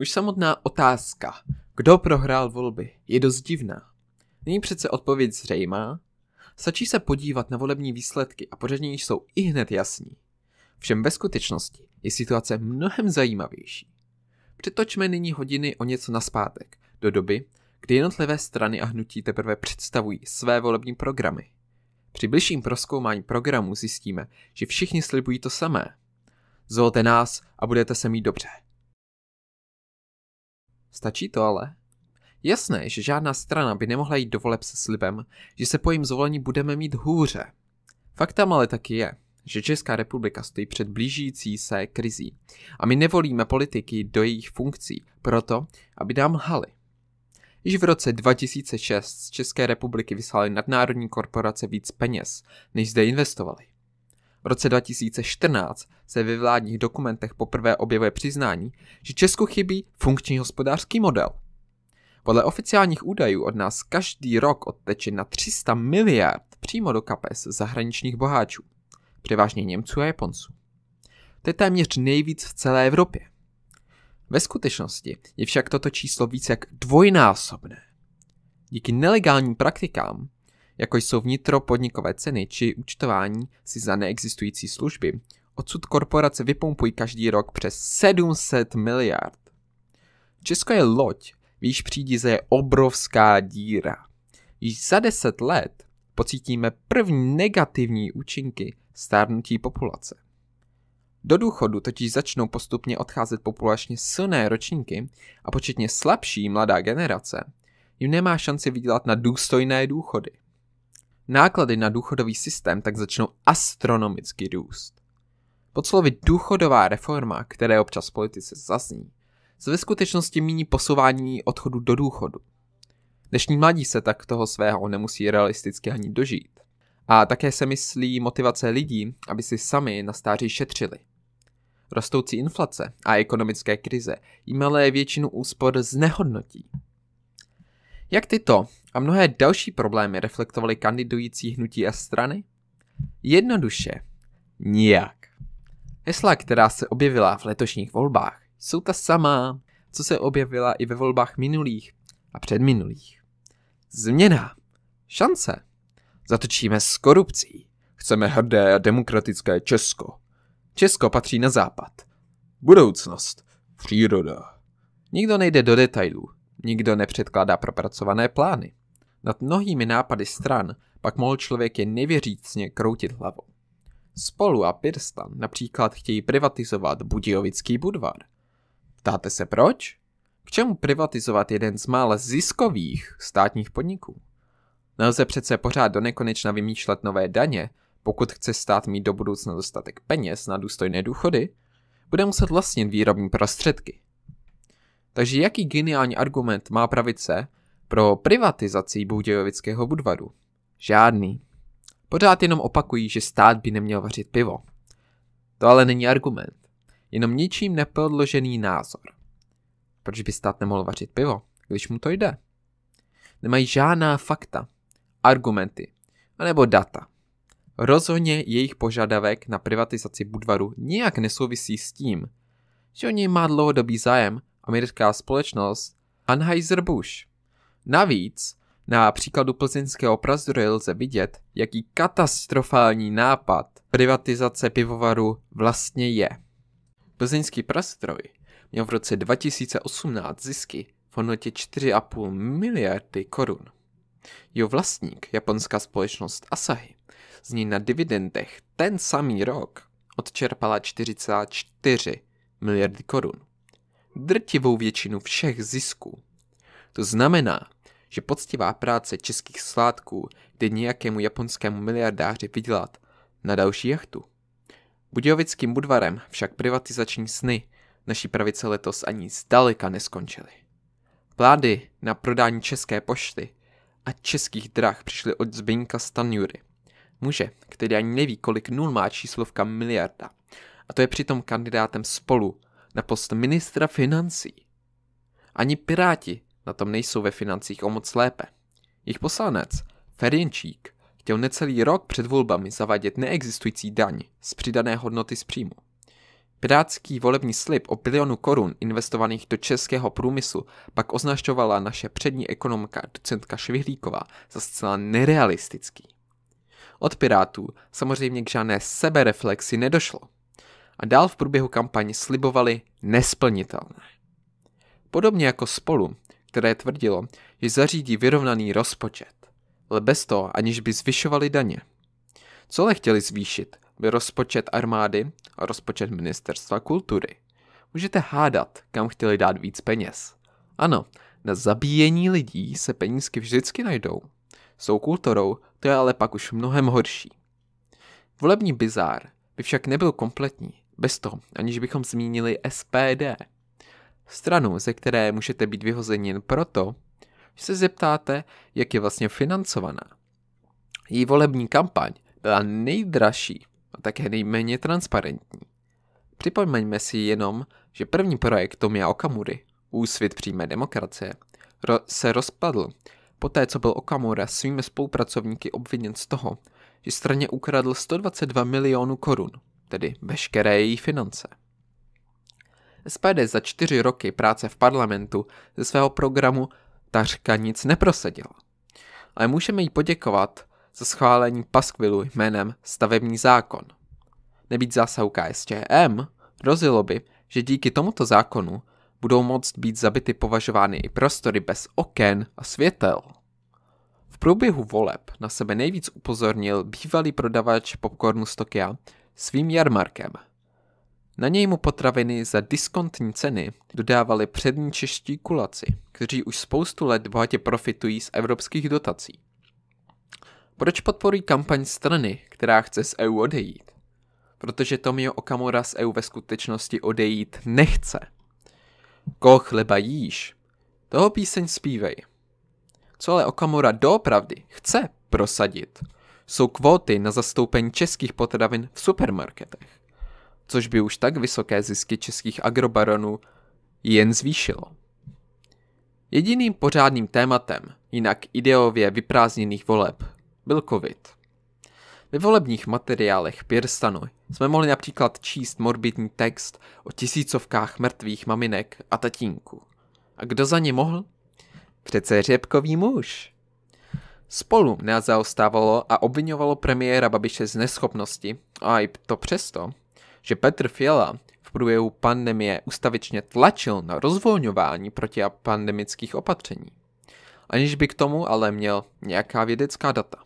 Už samotná otázka, kdo prohrál volby, je dost divná. Není přece odpověď zřejmá, stačí se podívat na volební výsledky a pořadně jsou i hned jasní. Všem ve skutečnosti je situace mnohem zajímavější. Přetočme nyní hodiny o něco naspátek, do doby, kdy jednotlivé strany a hnutí teprve představují své volební programy. Při bližším proskoumání programu zjistíme, že všichni slibují to samé. Zvolte nás a budete se mít dobře. Stačí to ale. Jasné, že žádná strana by nemohla jít do voleb se slibem, že se po jejím zvolení budeme mít hůře. Faktem ale taky je, že Česká republika stojí před blížící se krizí a my nevolíme politiky do jejich funkcí proto, aby nám lhali. Již v roce 2006 z České republiky vyslali nadnárodní korporace víc peněz, než zde investovali. V roce 2014 se ve vládních dokumentech poprvé objevuje přiznání, že Česku chybí funkční hospodářský model. Podle oficiálních údajů od nás každý rok odteče na 300 miliard přímo do kapes zahraničních boháčů, převážně Němců a Japonců. To je téměř nejvíc v celé Evropě. Ve skutečnosti je však toto číslo více jak dvojnásobné. Díky nelegálním praktikám jako jsou vnitropodnikové ceny či účtování si za neexistující služby, odsud korporace vypumpují každý rok přes 700 miliard. Česko je loď, v již přídize je obrovská díra. Již za 10 let pocítíme první negativní účinky stárnutí populace. Do důchodu totiž začnou postupně odcházet populačně silné ročníky a početně slabší mladá generace jim nemá šanci vydělat na důstojné důchody. Náklady na důchodový systém tak začnou astronomicky růst. Pod slovy důchodová reforma, které občas politice zazní, se ve skutečnosti míní posouvání odchodu do důchodu. Dnešní mladí se tak toho svého nemusí realisticky ani dožít. A také se myslí motivace lidí, aby si sami na stáří šetřili. Rostoucí inflace a ekonomické krize jim ale většinu úspor znehodnotí. Jak tyto a mnohé další problémy reflektovaly kandidující hnutí a strany? Jednoduše, nijak. Hesla, která se objevila v letošních volbách, jsou ta samá, co se objevila i ve volbách minulých a předminulých. Změna. Šance. Zatočíme s korupcí. Chceme hrdé a demokratické Česko. Česko patří na západ. Budoucnost. Příroda. Nikdo nejde do detailů. Nikdo nepředkládá propracované plány. Nad mnohými nápady stran pak mohl člověk je nevěřícně kroutit hlavou. Spolu a Pirstan například chtějí privatizovat Budějovický budvar. Ptáte se proč? K čemu privatizovat jeden z mála ziskových státních podniků? Nelze přece pořád do nekonečna vymýšlet nové daně, pokud chce stát mít do budoucna dostatek peněz na důstojné důchody, bude muset vlastnit výrobní prostředky. Takže jaký geniální argument má pravice pro privatizaci Budějovického Budvaru? Žádný. Pořád jenom opakují, že stát by neměl vařit pivo. To ale není argument. Jenom ničím nepodložený názor. Proč by stát nemohl vařit pivo, když mu to jde? Nemají žádná fakta, argumenty, anebo data. Rozhodně jejich požadavek na privatizaci Budvaru nijak nesouvisí s tím, že o něj má dlouhodobý zájem americká společnost Anheuser-Busch. Navíc na příkladu plzeňského prazdroje lze vidět, jaký katastrofální nápad privatizace pivovaru vlastně je. Plzeňský prazdroj měl v roce 2018 zisky v hodnotě 4,5 miliardy korun. Jeho vlastník, japonská společnost Asahi, z ní na dividendech ten samý rok odčerpala 44 miliardy korun drtivou většinu všech zisků. To znamená, že poctivá práce českých sládků jde nějakému japonskému miliardáři vydělat na další jachtu. Budějovickým budvarem však privatizační sny naší pravice letos ani zdaleka neskončily. Plády na prodání české pošty a českých drah přišly od Zbyňka Stanjury, muže, který ani neví, kolik nul má číslovka miliarda. A to je přitom kandidátem spolu na post ministra financí. Ani piráti na tom nejsou ve financích o moc lépe. Jejich poslanec, Ferinčík, chtěl necelý rok před volbami zavádět neexistující daň z přidané hodnoty z příjmu. Pirátský volební slib o bilionu korun investovaných do českého průmyslu pak označovala naše přední ekonomka docentka Švihlíková za zcela nerealistický. Od Pirátů samozřejmě k žádné sebereflexi nedošlo a dál v průběhu kampaně slibovali nesplnitelné. Podobně jako spolu, které tvrdilo, že zařídí vyrovnaný rozpočet, ale bez toho, aniž by zvyšovali daně. Co ale chtěli zvýšit, by rozpočet armády a rozpočet ministerstva kultury. Můžete hádat, kam chtěli dát víc peněz. Ano, na zabíjení lidí se penízky vždycky najdou. S kulturou to je ale pak už mnohem horší. Volební bizár by však nebyl kompletní, bez toho, aniž bychom zmínili SPD. Stranu, ze které můžete být vyhozeni jen proto, že se zeptáte, jak je vlastně financovaná. Její volební kampaň byla nejdražší a také nejméně transparentní. Připomeňme si jenom, že první projekt Tomia Okamury, Úsvit přímé demokracie, ro- se rozpadl poté, co byl Okamura svými spolupracovníky obviněn z toho, že straně ukradl 122 milionů korun tedy veškeré její finance. SPD za čtyři roky práce v parlamentu ze svého programu Tařka nic neprosadila. Ale můžeme jí poděkovat za schválení paskvilu jménem stavební zákon. Nebýt zásahu KSČM, rozilo by, že díky tomuto zákonu budou moct být zabity považovány i prostory bez oken a světel. V průběhu voleb na sebe nejvíc upozornil bývalý prodavač popcornu Stokia svým jarmarkem. Na něj mu potraviny za diskontní ceny dodávali přední čeští kulaci, kteří už spoustu let bohatě profitují z evropských dotací. Proč podporují kampaň strany, která chce z EU odejít? Protože Tomio Okamura z EU ve skutečnosti odejít nechce. Koho chleba jíš? Toho píseň zpívej. Co ale Okamura doopravdy chce prosadit – jsou kvóty na zastoupení českých potravin v supermarketech, což by už tak vysoké zisky českých agrobaronů jen zvýšilo. Jediným pořádným tématem, jinak ideově vyprázdněných voleb, byl covid. Ve volebních materiálech Pirstanu jsme mohli například číst morbidní text o tisícovkách mrtvých maminek a tatínků. A kdo za ně mohl? Přece řepkový muž. Spolu nezaostávalo a obvinovalo premiéra Babiše z neschopnosti, a i to přesto, že Petr Fiala v průběhu pandemie ustavičně tlačil na rozvolňování proti pandemických opatření, aniž by k tomu ale měl nějaká vědecká data.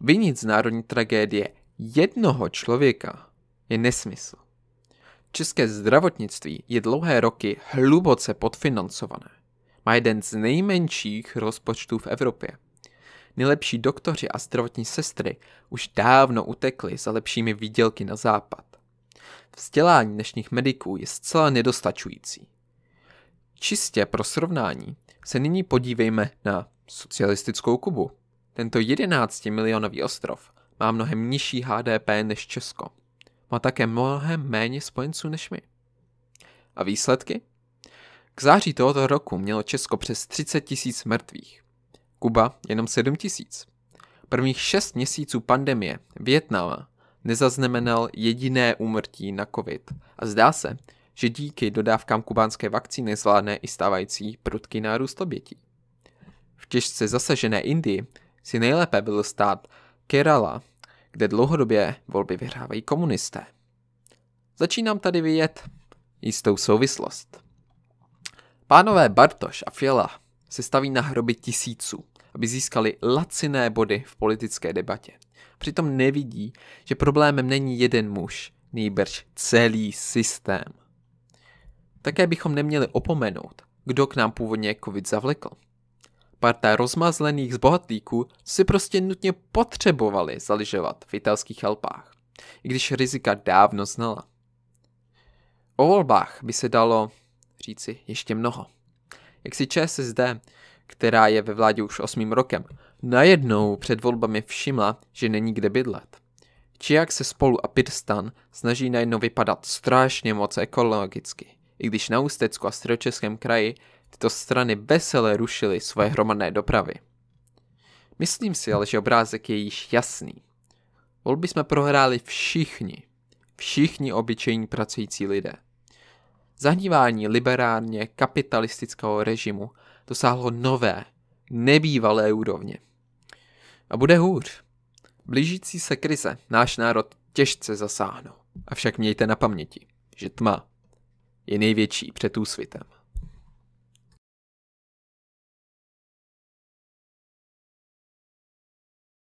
Vinit z národní tragédie jednoho člověka je nesmysl. České zdravotnictví je dlouhé roky hluboce podfinancované. Má jeden z nejmenších rozpočtů v Evropě. Nejlepší doktoři a zdravotní sestry už dávno utekli za lepšími výdělky na západ. Vzdělání dnešních mediků je zcela nedostačující. Čistě pro srovnání se nyní podívejme na socialistickou Kubu. Tento 11 milionový ostrov má mnohem nižší HDP než Česko. Má také mnohem méně spojenců než my. A výsledky? K září tohoto roku mělo Česko přes 30 tisíc mrtvých. Kuba jenom 7 tisíc. Prvních 6 měsíců pandemie Vietnam nezaznamenal jediné úmrtí na COVID a zdá se, že díky dodávkám kubánské vakcíny zvládne i stávající prudký nárůst obětí. V těžce zasažené Indii si nejlépe byl stát Kerala, kde dlouhodobě volby vyhrávají komunisté. Začínám tady vidět jistou souvislost. Pánové Bartoš a Fiala se staví na hroby tisíců aby získali laciné body v politické debatě. Přitom nevidí, že problémem není jeden muž, nýbrž celý systém. Také bychom neměli opomenout, kdo k nám původně covid zavlekl. Parta rozmazlených zbohatlíků si prostě nutně potřebovali zaližovat v italských Alpách, i když rizika dávno znala. O volbách by se dalo říci ještě mnoho. Jak si ČSSD která je ve vládě už osmým rokem, najednou před volbami všimla, že není kde bydlet. Čiak se spolu a Pirstan snaží najednou vypadat strašně moc ekologicky, i když na Ústecku a Středočeském kraji tyto strany veselé rušily svoje hromadné dopravy. Myslím si ale, že obrázek je již jasný. Volby jsme prohráli všichni. Všichni obyčejní pracující lidé. Zahnívání liberálně kapitalistického režimu dosáhlo nové, nebývalé úrovně. A bude hůř. Blížící se krize náš národ těžce zasáhnou. Avšak mějte na paměti, že tma je největší před úsvitem.